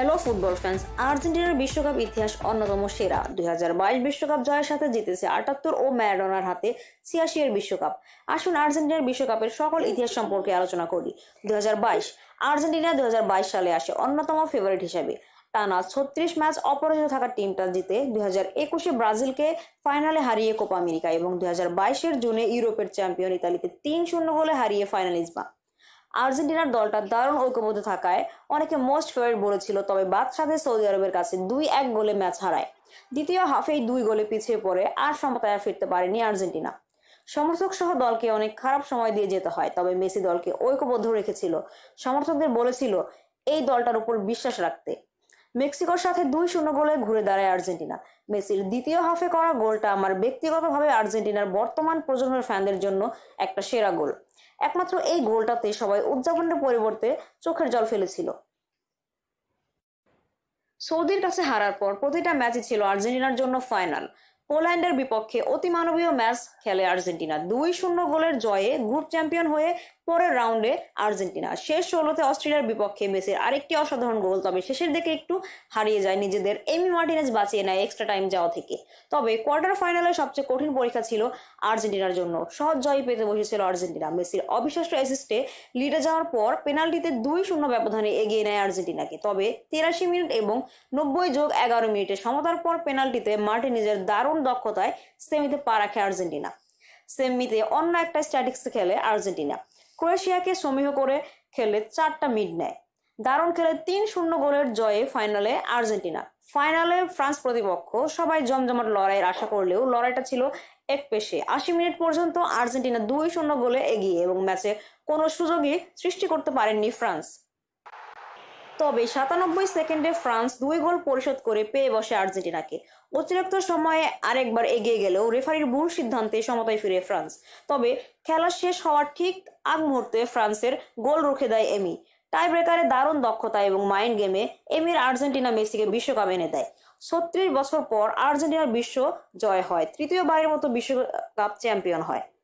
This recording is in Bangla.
হ্যালো ফুটবল ফ্যান্স আর্জেন্টিনার বিশ্বকাপ ইতিহাস অন্যতম সেরা দুই বিশ্বকাপ জয়ের সাথে জিতেছে আটাত্তর ও ম্যারাডোনার হাতে ছিয়াশি এর বিশ্বকাপ আসুন আর্জেন্টিনার বিশ্বকাপের সকল ইতিহাস সম্পর্কে আলোচনা করি দুই আর্জেন্টিনা দুই সালে আসে অন্যতম ফেভারিট হিসেবে টানা ছত্রিশ ম্যাচ অপরাজিত থাকা টিমটা জিতে দুই একুশে ব্রাজিলকে ফাইনালে হারিয়ে কোপা আমেরিকা এবং দুই হাজার বাইশের জুনে ইউরোপের চ্যাম্পিয়ন ইতালিতে তিন শূন্য গোলে হারিয়ে ফাইনালিজমা আর্জেন্টিনার দলটা দারুণ ঐক্যবদ্ধ থাকায় অনেকে মোস্ট ফেভারিট বলেছিল তবে বাদশাদে সৌদি আরবের কাছে দুই এক গোলে ম্যাচ হারায় দ্বিতীয় হাফেই দুই গোলে পিছিয়ে পড়ে আর সমতায় আর ফিরতে পারেনি আর্জেন্টিনা সমর্থক সহ দলকে অনেক খারাপ সময় দিয়ে যেতে হয় তবে মেসি দলকে ঐক্যবদ্ধ রেখেছিল সমর্থকদের বলেছিল এই দলটার উপর বিশ্বাস রাখতে মেক্সিকোর সাথে দুই শূন্য গোলে ঘুরে দাঁড়ায় আর্জেন্টিনা মেসির দ্বিতীয় হাফে করা গোলটা আমার ব্যক্তিগতভাবে আর্জেন্টিনার বর্তমান প্রজন্মের ফ্যানদের জন্য একটা সেরা গোল একমাত্র এই গোলটাতে সবাই উদযাপনের পরিবর্তে চোখের জল ফেলেছিল সৌদির কাছে হারার পর প্রতিটা ম্যাচই ছিল আর্জেন্টিনার জন্য ফাইনাল পোল্যান্ডের বিপক্ষে অতিমানবীয় ম্যাচ খেলে আর্জেন্টিনা দুই শূন্য গোলের জয়ে গ্রুপ চ্যাম্পিয়ন হয়ে পরের রাউন্ডে আর্জেন্টিনা শেষ ষোলোতে অস্ট্রেলিয়ার বিপক্ষে মেসির আরেকটি অসাধারণ গোল তবে শেষের দিকে একটু হারিয়ে যায় নিজেদের এমি মার্টিনেজ বাঁচিয়ে নেয় এক্সট্রা টাইম যাওয়া থেকে তবে কোয়ার্টার ফাইনালে সবচেয়ে কঠিন পরীক্ষা ছিল আর্জেন্টিনার জন্য সহজ জয় পেতে বসেছিল আর্জেন্টিনা মেসির অবিশ্বাস্য অ্যাসিস্টে লিডে যাওয়ার পর পেনাল্টিতে দুই শূন্য ব্যবধানে এগিয়ে নেয় আর্জেন্টিনাকে তবে তেরাশি মিনিট এবং নব্বই যোগ এগারো মিনিটে সমতার পর পেনাল্টিতে মার্টিনিজের দারুণ দক্ষতায় সেমিতে পা রাখে আর্জেন্টিনা সেমিতে অন্য একটা স্ট্যাটিক্স খেলে আর্জেন্টিনা ক্রোয়েশিয়াকে সমীহ করে খেলে চারটা মিড নেয় দারুণ খেলে তিন শূন্য গোলের জয়ে ফাইনালে আর্জেন্টিনা ফাইনালে ফ্রান্স প্রতিপক্ষ সবাই জমজমাট লড়াইয়ের আশা করলেও লড়াইটা ছিল এক পেশে আশি মিনিট পর্যন্ত আর্জেন্টিনা দুই শূন্য গোলে এগিয়ে এবং ম্যাচে কোনো সুযোগই সৃষ্টি করতে পারেননি ফ্রান্স তবে সাতানব্বই সেকেন্ডে ফ্রান্স দুই গোল পরিশোধ করে পেয়ে বসে আর্জেন্টিনাকে অতিরিক্ত সময়ে আরেকবার এগিয়ে গেলেও রেফারির ভুল সিদ্ধান্তে সমতায় ফিরে ফ্রান্স তবে খেলা শেষ হওয়ার ঠিক আগ মুহূর্তে ফ্রান্সের গোল রুখে দেয় এমি টাই ব্রেকারে দারুণ দক্ষতা এবং মাইন্ড গেমে এমির আর্জেন্টিনা মেসিকে বিশ্বকাপ এনে দেয় ছত্রিশ বছর পর আর্জেন্টিনার বিশ্ব জয় হয় তৃতীয়বারের মতো বিশ্বকাপ চ্যাম্পিয়ন হয়